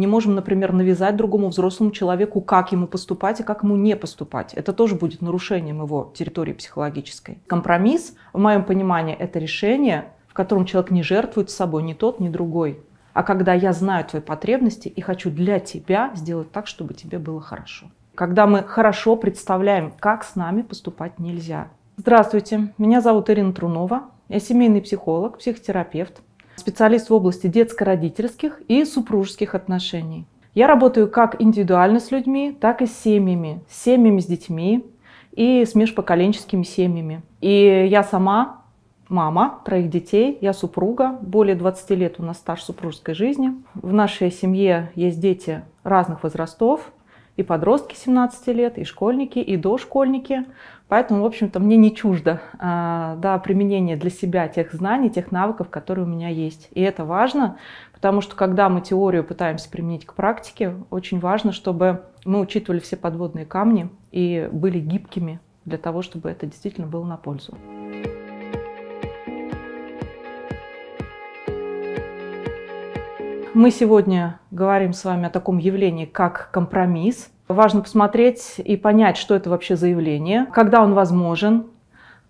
не можем, например, навязать другому взрослому человеку, как ему поступать и как ему не поступать. Это тоже будет нарушением его территории психологической. Компромисс, в моем понимании, это решение, в котором человек не жертвует собой ни тот, ни другой. А когда я знаю твои потребности и хочу для тебя сделать так, чтобы тебе было хорошо. Когда мы хорошо представляем, как с нами поступать нельзя. Здравствуйте, меня зовут Ирина Трунова. Я семейный психолог, психотерапевт, специалист в области детско-родительских и супружеских отношений. Я работаю как индивидуально с людьми, так и с семьями, с семьями с детьми и с межпоколенческими семьями. И я сама мама троих детей, я супруга, более 20 лет у нас стаж супружеской жизни. В нашей семье есть дети разных возрастов, и подростки 17 лет, и школьники, и дошкольники. Поэтому, в общем-то, мне не чуждо а, да, применение для себя тех знаний, тех навыков, которые у меня есть. И это важно, потому что когда мы теорию пытаемся применить к практике, очень важно, чтобы мы учитывали все подводные камни и были гибкими для того, чтобы это действительно было на пользу. Мы сегодня говорим с вами о таком явлении, как компромисс – Важно посмотреть и понять, что это вообще заявление, когда он возможен,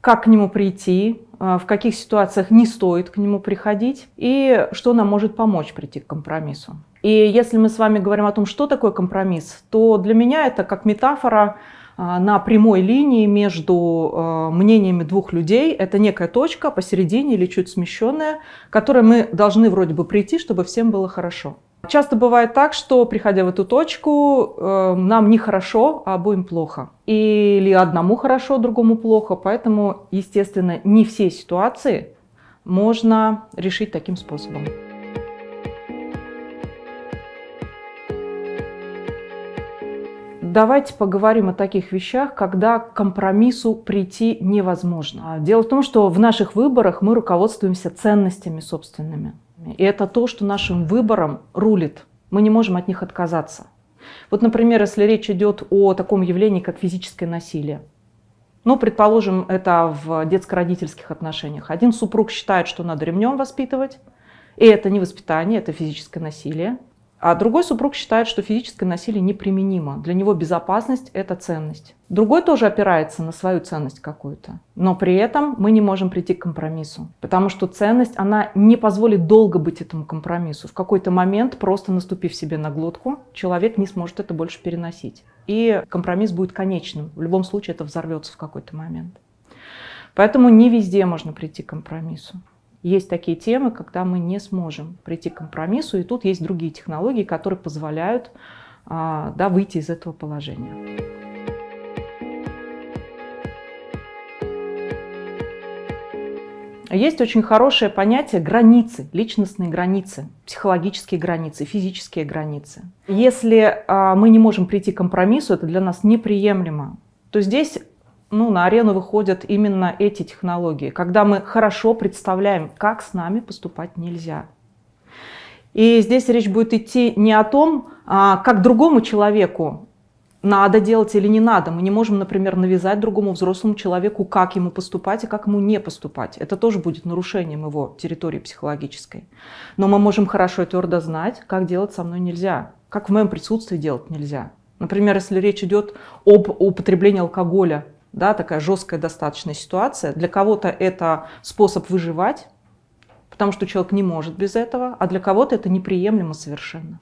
как к нему прийти, э, в каких ситуациях не стоит к нему приходить и что нам может помочь прийти к компромиссу. И если мы с вами говорим о том, что такое компромисс, то для меня это как метафора э, на прямой линии между э, мнениями двух людей. Это некая точка посередине или чуть смещенная, к которой мы должны вроде бы прийти, чтобы всем было хорошо. Часто бывает так, что, приходя в эту точку, э, нам нехорошо, а обоим плохо. Или одному хорошо, другому плохо. Поэтому, естественно, не все ситуации можно решить таким способом. Давайте поговорим о таких вещах, когда к компромиссу прийти невозможно. Дело в том, что в наших выборах мы руководствуемся ценностями собственными. И это то, что нашим выбором рулит. Мы не можем от них отказаться. Вот, например, если речь идет о таком явлении, как физическое насилие. Ну, предположим, это в детско-родительских отношениях. Один супруг считает, что надо ремнем воспитывать, и это не воспитание, это физическое насилие. А другой супруг считает, что физическое насилие неприменимо. Для него безопасность – это ценность. Другой тоже опирается на свою ценность какую-то. Но при этом мы не можем прийти к компромиссу. Потому что ценность, она не позволит долго быть этому компромиссу. В какой-то момент, просто наступив себе на глотку, человек не сможет это больше переносить. И компромисс будет конечным. В любом случае это взорвется в какой-то момент. Поэтому не везде можно прийти к компромиссу есть такие темы, когда мы не сможем прийти к компромиссу, и тут есть другие технологии, которые позволяют а, да, выйти из этого положения. Есть очень хорошее понятие границы, личностные границы, психологические границы, физические границы. Если а, мы не можем прийти к компромиссу, это для нас неприемлемо, то здесь ну, на арену выходят именно эти технологии, когда мы хорошо представляем, как с нами поступать нельзя. И здесь речь будет идти не о том, а, как другому человеку надо делать или не надо. Мы не можем, например, навязать другому взрослому человеку, как ему поступать и как ему не поступать. Это тоже будет нарушением его территории психологической. Но мы можем хорошо и твердо знать, как делать со мной нельзя, как в моем присутствии делать нельзя. Например, если речь идет об употреблении алкоголя да, такая жесткая достаточная ситуация. Для кого-то это способ выживать, потому что человек не может без этого, а для кого-то это неприемлемо совершенно.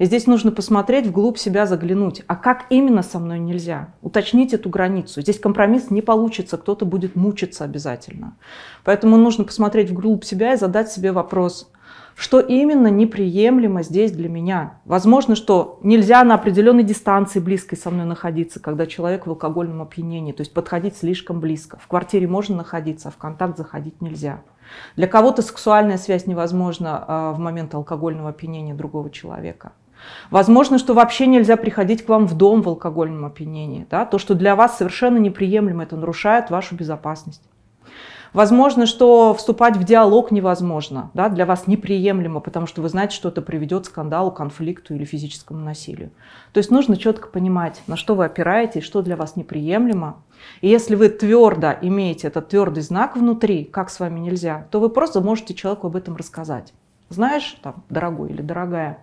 И здесь нужно посмотреть, вглубь себя заглянуть. А как именно со мной нельзя? Уточнить эту границу. Здесь компромисс не получится, кто-то будет мучиться обязательно. Поэтому нужно посмотреть вглубь себя и задать себе вопрос – что именно неприемлемо здесь для меня. Возможно, что нельзя на определенной дистанции близкой со мной находиться, когда человек в алкогольном опьянении, то есть подходить слишком близко. В квартире можно находиться, а в контакт заходить нельзя. Для кого-то сексуальная связь невозможна а, в момент алкогольного опьянения другого человека. Возможно, что вообще нельзя приходить к вам в дом в алкогольном опьянении. Да? То, что для вас совершенно неприемлемо, это нарушает вашу безопасность. Возможно, что вступать в диалог невозможно, да, для вас неприемлемо, потому что вы знаете, что это приведет к скандалу, конфликту или физическому насилию. То есть нужно четко понимать, на что вы опираетесь, что для вас неприемлемо. И если вы твердо имеете этот твердый знак внутри, как с вами нельзя, то вы просто можете человеку об этом рассказать знаешь, там, дорогой или дорогая,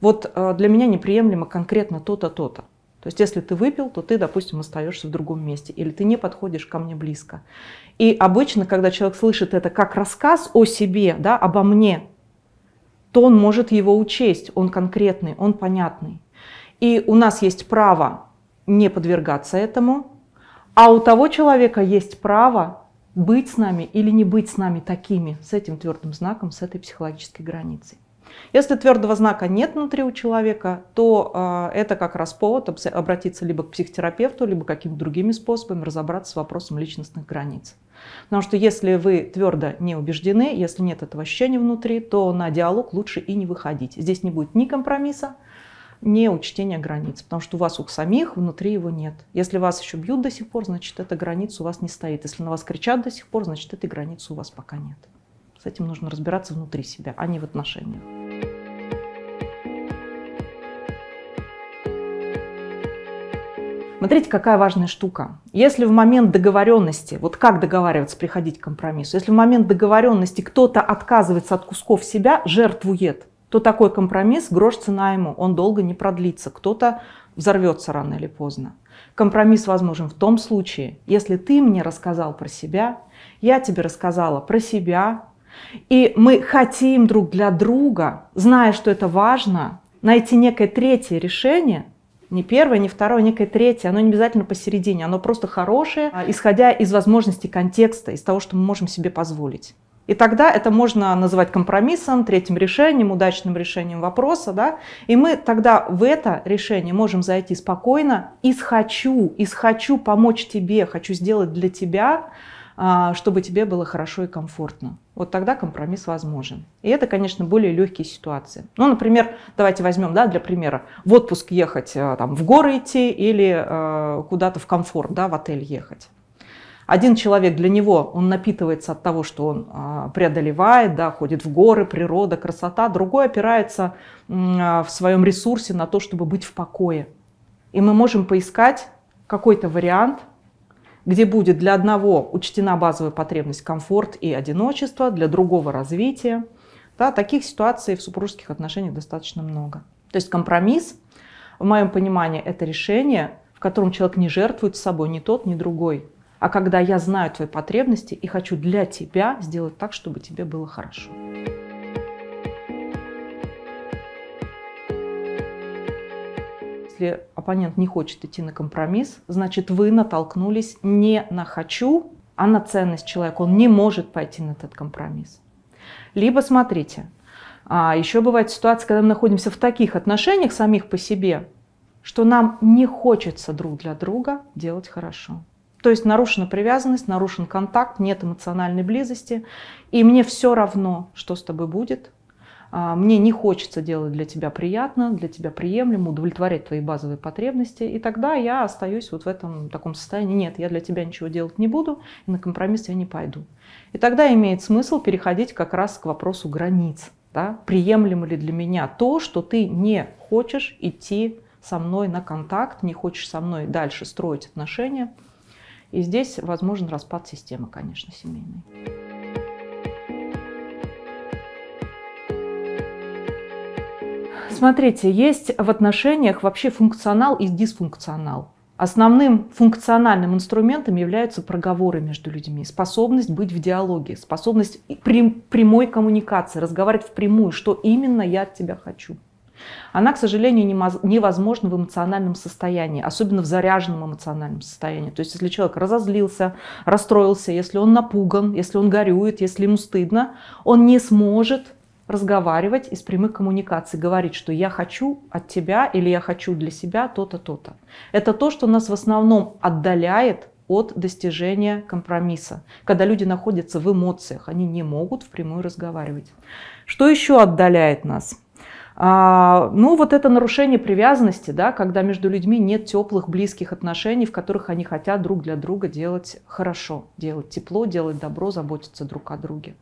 вот э, для меня неприемлемо конкретно то-то, то-то. То есть если ты выпил, то ты, допустим, остаешься в другом месте, или ты не подходишь ко мне близко. И обычно, когда человек слышит это как рассказ о себе, да, обо мне, то он может его учесть, он конкретный, он понятный. И у нас есть право не подвергаться этому, а у того человека есть право быть с нами или не быть с нами такими, с этим твердым знаком, с этой психологической границей. Если твердого знака нет внутри у человека, то э, это как раз повод обратиться либо к психотерапевту, либо каким то другими способами разобраться с вопросом личностных границ. Потому что если вы твердо не убеждены, если нет этого ощущения внутри, то на диалог лучше и не выходить. Здесь не будет ни компромисса, не учтение границ, потому что у вас у самих внутри его нет. Если вас еще бьют до сих пор, значит, эта граница у вас не стоит. Если на вас кричат до сих пор, значит, этой границы у вас пока нет. С этим нужно разбираться внутри себя, а не в отношениях. Смотрите, какая важная штука. Если в момент договоренности, вот как договариваться, приходить к компромиссу, если в момент договоренности кто-то отказывается от кусков себя, жертвует, то такой компромисс, грош цена ему, он долго не продлится. Кто-то взорвется рано или поздно. Компромисс возможен в том случае, если ты мне рассказал про себя, я тебе рассказала про себя, и мы хотим друг для друга, зная, что это важно, найти некое третье решение, не первое, не второе, некое третье, оно не обязательно посередине, оно просто хорошее, а, исходя из возможностей контекста, из того, что мы можем себе позволить. И тогда это можно называть компромиссом, третьим решением, удачным решением вопроса. Да? И мы тогда в это решение можем зайти спокойно из «хочу», из «хочу помочь тебе», «хочу сделать для тебя», а, чтобы тебе было хорошо и комфортно. Вот тогда компромисс возможен. И это, конечно, более легкие ситуации. Ну, например, давайте возьмем, да, для примера, в отпуск ехать, а, там, в горы идти или а, куда-то в комфорт, да, в отель ехать. Один человек для него, он напитывается от того, что он а, преодолевает, да, ходит в горы, природа, красота. Другой опирается а, в своем ресурсе на то, чтобы быть в покое. И мы можем поискать какой-то вариант, где будет для одного учтена базовая потребность комфорт и одиночество, для другого развитие. Да, таких ситуаций в супружеских отношениях достаточно много. То есть компромисс, в моем понимании, это решение, в котором человек не жертвует собой ни тот, ни другой а когда я знаю твои потребности и хочу для тебя сделать так, чтобы тебе было хорошо. Если оппонент не хочет идти на компромисс, значит вы натолкнулись не на «хочу», а на ценность человека. Он не может пойти на этот компромисс. Либо смотрите, а еще бывает ситуация, когда мы находимся в таких отношениях самих по себе, что нам не хочется друг для друга делать хорошо. То есть нарушена привязанность, нарушен контакт, нет эмоциональной близости. И мне все равно, что с тобой будет. А, мне не хочется делать для тебя приятно, для тебя приемлемо, удовлетворять твои базовые потребности. И тогда я остаюсь вот в этом таком состоянии. Нет, я для тебя ничего делать не буду, и на компромисс я не пойду. И тогда имеет смысл переходить как раз к вопросу границ. Да? Приемлемо ли для меня то, что ты не хочешь идти со мной на контакт, не хочешь со мной дальше строить отношения – и здесь возможен распад системы, конечно, семейной. Смотрите, есть в отношениях вообще функционал и дисфункционал. Основным функциональным инструментом являются проговоры между людьми, способность быть в диалоге, способность прямой коммуникации, разговаривать впрямую, что именно я от тебя хочу она, к сожалению, невозможна в эмоциональном состоянии, особенно в заряженном эмоциональном состоянии. То есть если человек разозлился, расстроился, если он напуган, если он горюет, если ему стыдно, он не сможет разговаривать из прямых коммуникаций, говорить, что я хочу от тебя или я хочу для себя то-то, то-то. Это то, что нас в основном отдаляет от достижения компромисса, когда люди находятся в эмоциях, они не могут впрямую разговаривать. Что еще отдаляет нас? А, ну, вот это нарушение привязанности, да, когда между людьми нет теплых, близких отношений, в которых они хотят друг для друга делать хорошо, делать тепло, делать добро, заботиться друг о друге.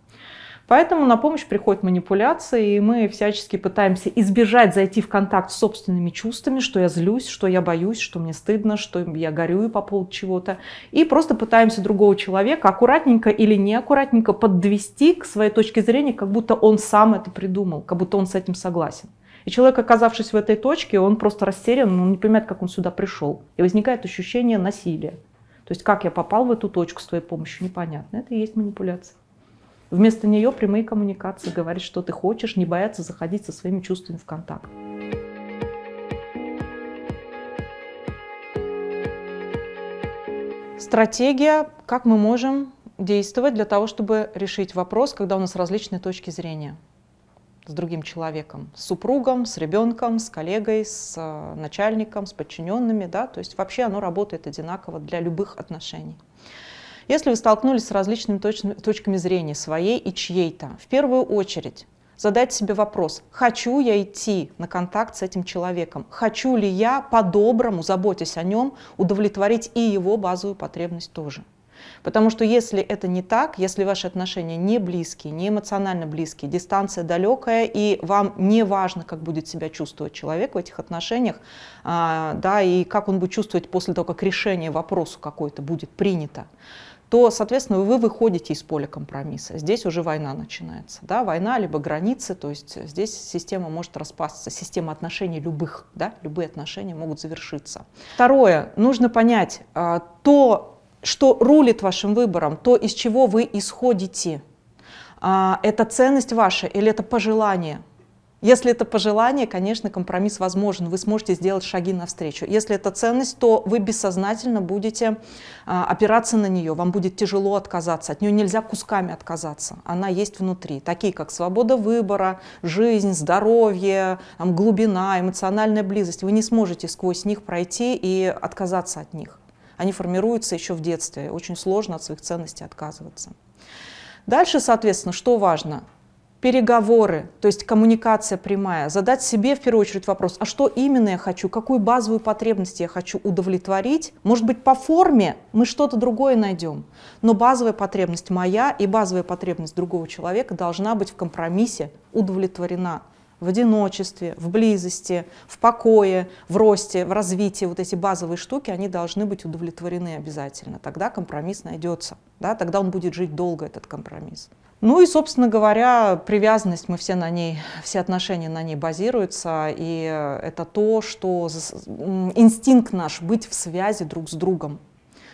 Поэтому на помощь приходят манипуляции, и мы всячески пытаемся избежать зайти в контакт с собственными чувствами, что я злюсь, что я боюсь, что мне стыдно, что я горюю по поводу чего-то. И просто пытаемся другого человека аккуратненько или неаккуратненько подвести к своей точке зрения, как будто он сам это придумал, как будто он с этим согласен. И человек, оказавшись в этой точке, он просто растерян, он не понимает, как он сюда пришел. И возникает ощущение насилия. То есть как я попал в эту точку с твоей помощью, непонятно. Это и есть манипуляция. Вместо нее прямые коммуникации, говорить, что ты хочешь, не бояться заходить со своими чувствами в контакт. Стратегия, как мы можем действовать для того, чтобы решить вопрос, когда у нас различные точки зрения с другим человеком, с супругом, с ребенком, с коллегой, с э, начальником, с подчиненными, да, то есть вообще оно работает одинаково для любых отношений. Если вы столкнулись с различными точками зрения своей и чьей-то, в первую очередь задайте себе вопрос, хочу я идти на контакт с этим человеком, хочу ли я по-доброму, заботясь о нем, удовлетворить и его базовую потребность тоже. Потому что если это не так, если ваши отношения не близкие, не эмоционально близкие, дистанция далекая, и вам не важно, как будет себя чувствовать человек в этих отношениях, а, да, и как он будет чувствовать после того, как решение вопросу какое-то будет принято, то, соответственно, вы выходите из поля компромисса. Здесь уже война начинается. Да? Война либо границы, то есть э, здесь система может распасться, система отношений любых, да? любые отношения могут завершиться. Второе, нужно понять а, то, что рулит вашим выбором, то, из чего вы исходите. А, это ценность ваша или это пожелание – если это пожелание, конечно, компромисс возможен, вы сможете сделать шаги навстречу. Если это ценность, то вы бессознательно будете а, опираться на нее, вам будет тяжело отказаться, от нее нельзя кусками отказаться, она есть внутри. Такие как свобода выбора, жизнь, здоровье, там, глубина, эмоциональная близость, вы не сможете сквозь них пройти и отказаться от них. Они формируются еще в детстве, очень сложно от своих ценностей отказываться. Дальше, соответственно, что важно? переговоры, то есть коммуникация прямая, задать себе в первую очередь вопрос, а что именно я хочу, какую базовую потребность я хочу удовлетворить. Может быть, по форме мы что-то другое найдем, но базовая потребность моя и базовая потребность другого человека должна быть в компромиссе удовлетворена в одиночестве, в близости, в покое, в росте, в развитии. Вот эти базовые штуки, они должны быть удовлетворены обязательно. Тогда компромисс найдется. Да? Тогда он будет жить долго, этот компромисс. Ну и, собственно говоря, привязанность, мы все на ней, все отношения на ней базируются, и это то, что инстинкт наш быть в связи друг с другом.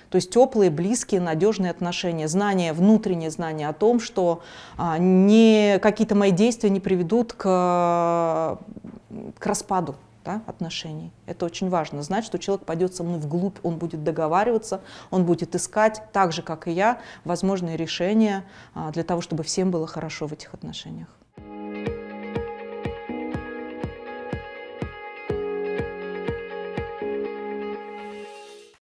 То есть теплые, близкие, надежные отношения, знание, внутреннее знание о том, что а, не, какие-то мои действия не приведут к, к распаду да, отношений. Это очень важно, знать, что человек пойдет со мной вглубь, он будет договариваться, он будет искать, так же, как и я, возможные решения а, для того, чтобы всем было хорошо в этих отношениях.